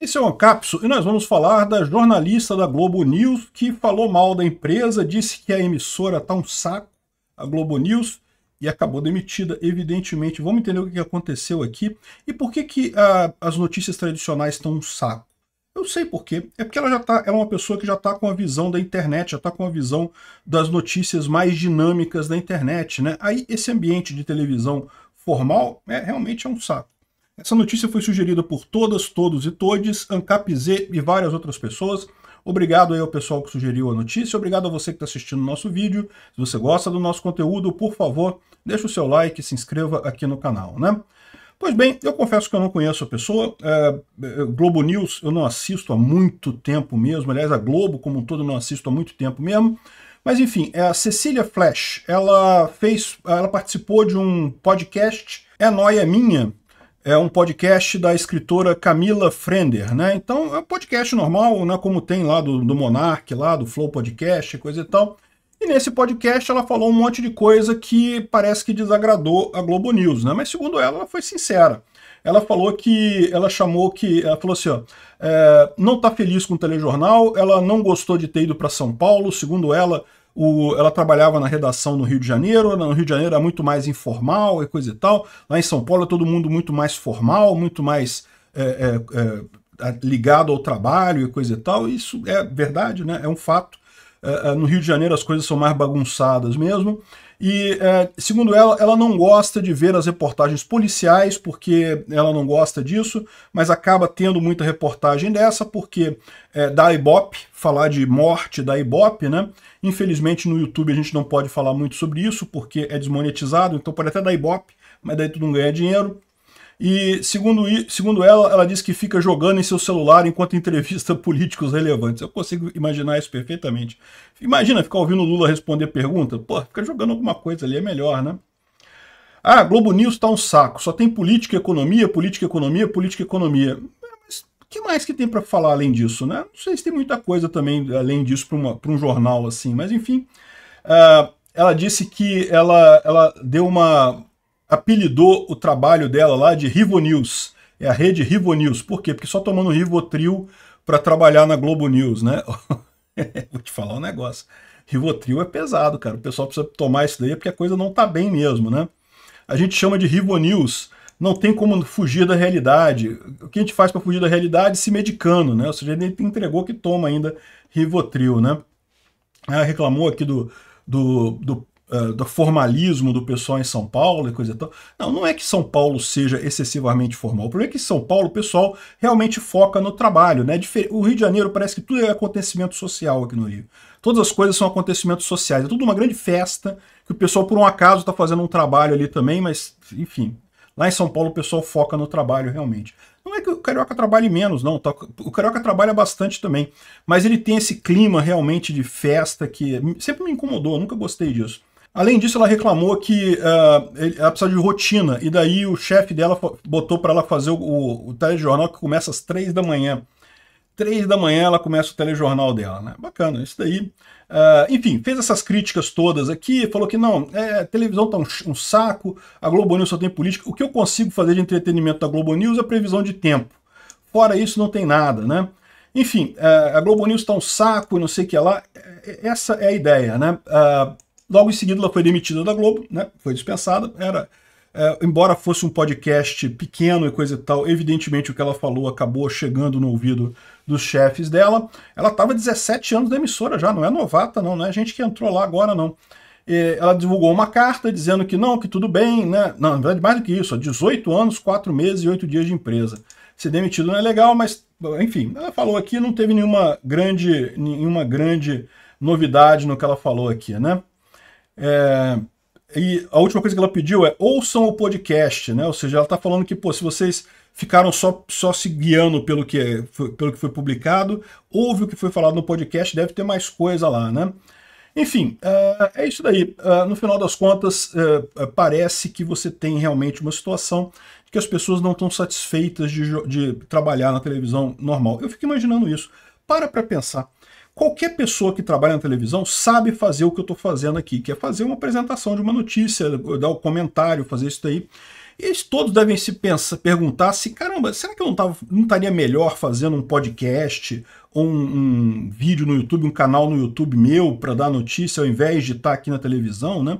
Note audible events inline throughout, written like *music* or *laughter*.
Esse é o Ancapso e nós vamos falar da jornalista da Globo News que falou mal da empresa, disse que a emissora está um saco, a Globo News, e acabou demitida, evidentemente. Vamos entender o que aconteceu aqui e por que, que a, ah, as notícias tradicionais estão um saco. Eu sei por quê. É porque ela já tá, ela é uma pessoa que já está com a visão da internet, já está com a visão das notícias mais dinâmicas da internet, né? Aí esse ambiente de televisão formal é, realmente é um saco. Essa notícia foi sugerida por todas, todos e todes, Z e várias outras pessoas. Obrigado aí ao pessoal que sugeriu a notícia, obrigado a você que está assistindo o nosso vídeo. Se você gosta do nosso conteúdo, por favor, deixa o seu like e se inscreva aqui no canal, né? Pois bem, eu confesso que eu não conheço a pessoa, é, é, Globo News eu não assisto há muito tempo mesmo, aliás, a Globo como um todo eu não assisto há muito tempo mesmo, mas enfim, é a Cecília Flash, ela fez, ela participou de um podcast É Noia Minha, é um podcast da escritora Camila Frender, né? Então é um podcast normal, né? Como tem lá do, do Monark, lá do Flow Podcast, coisa e tal. E nesse podcast ela falou um monte de coisa que parece que desagradou a Globo News, né? Mas segundo ela, ela foi sincera. Ela falou que, ela chamou que, ela falou assim, ó, é, não tá feliz com o telejornal, ela não gostou de ter ido para São Paulo, segundo ela, o, ela trabalhava na redação no Rio de Janeiro, né? no Rio de Janeiro era é muito mais informal e coisa e tal. Lá em São Paulo é todo mundo muito mais formal, muito mais é, é, é ligado ao trabalho e coisa e tal. Isso é verdade, né? é um fato. É, é, no Rio de Janeiro as coisas são mais bagunçadas mesmo. E, uh, segundo ela, ela não gosta de ver as reportagens policiais, porque ela não gosta disso, mas acaba tendo muita reportagem dessa, porque é, da Ibope, falar de morte da Ibope, né? Infelizmente no YouTube a gente não pode falar muito sobre isso, porque é desmonetizado, então pode até dar Ibope, mas daí tu não ganha dinheiro. E, segundo, segundo ela, ela diz que fica jogando em seu celular enquanto entrevista *laughs* políticos relevantes. Eu consigo imaginar isso perfeitamente. Imagina ficar ouvindo Lula responder pergunta. Pô, fica jogando alguma coisa ali, é melhor, né? Ah, Globo News tá um saco. Só tem política, economia, política, economia, política, economia. Mas o que mais que tem para falar além disso, né? Não sei se tem muita coisa também além disso para um jornal assim. Mas, enfim, uh, ela disse que ela, ela deu uma apelidou o trabalho dela lá de Rivo News. É a rede Rivo News. Por quê? Porque só tomando Rivotril para trabalhar na Globo News, né? *laughs* Vou te falar um negócio. Rivotril é pesado, cara. O pessoal precisa tomar isso daí é porque a coisa não tá bem mesmo, né? A gente chama de Rivo News. Não tem como fugir da realidade. O que a gente faz para fugir da realidade? Se medicando, né? Ou seja, ele entregou que toma ainda Rivotril, né? Ela ah, reclamou aqui do, do, do ah, do formalismo do pessoal em São Paulo e coisa e tal. Não, não é que São Paulo seja excessivamente formal. O problema é que em São Paulo o pessoal realmente foca no trabalho. Né? O Rio de Janeiro parece que tudo é acontecimento social aqui no Rio. Todas as coisas são acontecimentos sociais. É tudo uma grande festa que o pessoal, por um acaso, está fazendo um trabalho ali também, mas, enfim. Lá em São Paulo o pessoal foca no trabalho realmente. Não é que o carioca trabalhe menos, não. Tá, o carioca trabalha bastante também. Mas ele tem esse clima realmente de festa que sempre me incomodou, nunca gostei disso. Além disso, ela reclamou que uh, ela precisa de rotina, e daí o chefe dela botou para ela fazer o, o, o, telejornal que começa às três da manhã. Três da manhã ela começa o telejornal dela, né? Bacana, isso daí. Uh, enfim, fez essas críticas todas aqui, falou que não, é, a televisão tá um, um, saco, a Globo News só tem política. O que eu consigo fazer de entretenimento da Globo News é previsão de tempo. Fora isso, não tem nada, né? Enfim, uh, a Globo News tá um saco e não sei o que lá. É, é, essa é a ideia, né? Uh, Logo em seguida, ela foi demitida da Globo, né? Foi dispensada. Era, é, embora fosse um podcast pequeno e coisa e tal, evidentemente o que ela falou acabou chegando no ouvido dos chefes dela. Ela estava 17 anos da emissora já, não é novata não, não é gente que entrou lá agora não. E ela divulgou uma carta dizendo que não, que tudo bem, né? Não, na verdade, mais do que isso, 18 anos, 4 meses e 8 dias de empresa. Ser demitido não é legal, mas, enfim, ela falou aqui, não teve nenhuma grande, nenhuma grande novidade no que ela falou aqui, né? É, e a última coisa que ela pediu é ouçam o podcast, né? Ou seja, ela está falando que, pô, se vocês ficaram só, só se guiando pelo que, foi, pelo que foi publicado, ouve o que foi falado no podcast, deve ter mais coisa lá, né? Enfim, é, é isso daí. É, no final das contas, é, parece que você tem realmente uma situação que as pessoas não estão satisfeitas de, de trabalhar na televisão normal. Eu fico imaginando isso. Para para pensar. Qualquer pessoa que trabalha na televisão sabe fazer o que eu estou fazendo aqui, que é fazer uma apresentação de uma notícia, dar o um comentário, fazer isso daí. E eles todos devem se pensar, perguntar se, assim, caramba, será que eu não, tava, não estaria melhor fazendo um podcast ou um, um vídeo no YouTube, um canal no YouTube meu para dar notícia ao invés de estar tá aqui na televisão, né?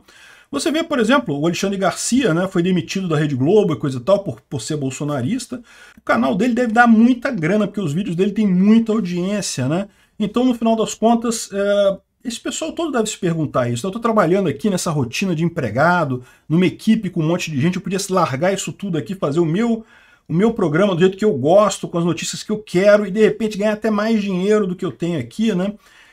Você vê, por exemplo, o Alexandre Garcia né, foi demitido da Rede Globo e coisa e tal por, por ser bolsonarista. O canal dele deve dar muita grana, porque os vídeos dele têm muita audiência, né? Então, no final das contas, é, esse pessoal todo deve se perguntar isso. Né? Eu estou trabalhando aqui nessa rotina de empregado, numa equipe com um monte de gente, eu podia largar isso tudo aqui, fazer o meu o meu programa do jeito que eu gosto, com as notícias que eu quero e de repente ganhar até mais dinheiro do que eu tenho aqui, né?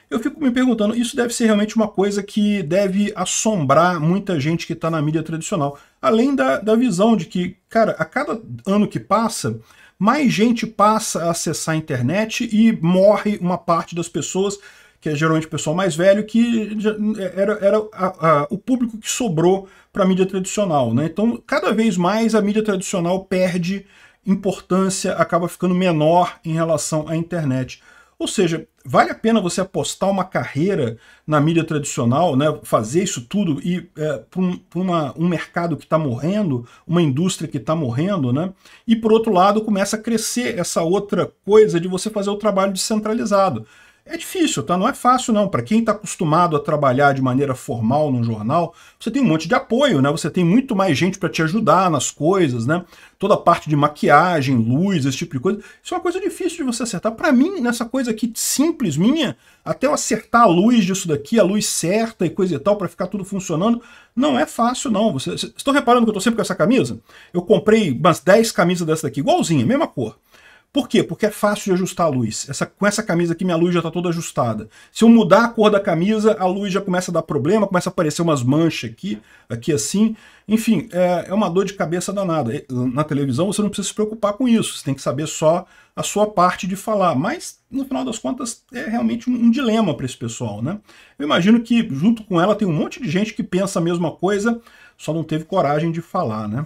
Eu fico me perguntando, isso deve ser realmente uma coisa que deve assombrar muita gente que está na mídia tradicional. Além da, da visão de que, cara, a cada ano que passa, mais gente passa a acessar a internet e morre uma parte das pessoas, que é geralmente o pessoal mais velho, que era, era a, a, o público que sobrou para a mídia tradicional. Né? Então, cada vez mais a mídia tradicional perde importância, acaba ficando menor em relação à internet. Ou seja, vale a pena você apostar uma carreira na mídia tradicional, né, fazer isso tudo e é, para um, um, mercado que está morrendo, uma indústria que está morrendo, né? E por outro lado começa a crescer essa outra coisa de você fazer o trabalho descentralizado. É difícil, tá? Não é fácil, não. Para quem está acostumado a trabalhar de maneira formal num jornal, você tem um monte de apoio, né? Você tem muito mais gente para te ajudar nas coisas, né? Toda a parte de maquiagem, luz, esse tipo de coisa. Isso é uma coisa difícil de você acertar. Para mim, nessa coisa aqui simples minha, até eu acertar a luz disso daqui, a luz certa e coisa e tal, para ficar tudo funcionando, não é fácil, não. Vocês estão reparando que eu estou sempre com essa camisa? Eu comprei umas 10 camisas dessa daqui, igualzinha, mesma cor. Por quê? Porque é fácil de ajustar a luz. Essa, com essa camisa aqui, minha luz já está toda ajustada. Se eu mudar a cor da camisa, a luz já começa a dar problema, começa a aparecer umas manchas aqui, aqui assim. Enfim, é, é uma dor de cabeça danada. Na televisão você não precisa se preocupar com isso, você tem que saber só a sua parte de falar. Mas, no final das contas, é realmente um, um dilema para esse pessoal, né? Eu imagino que, junto com ela, tem um monte de gente que pensa a mesma coisa, só não teve coragem de falar, né?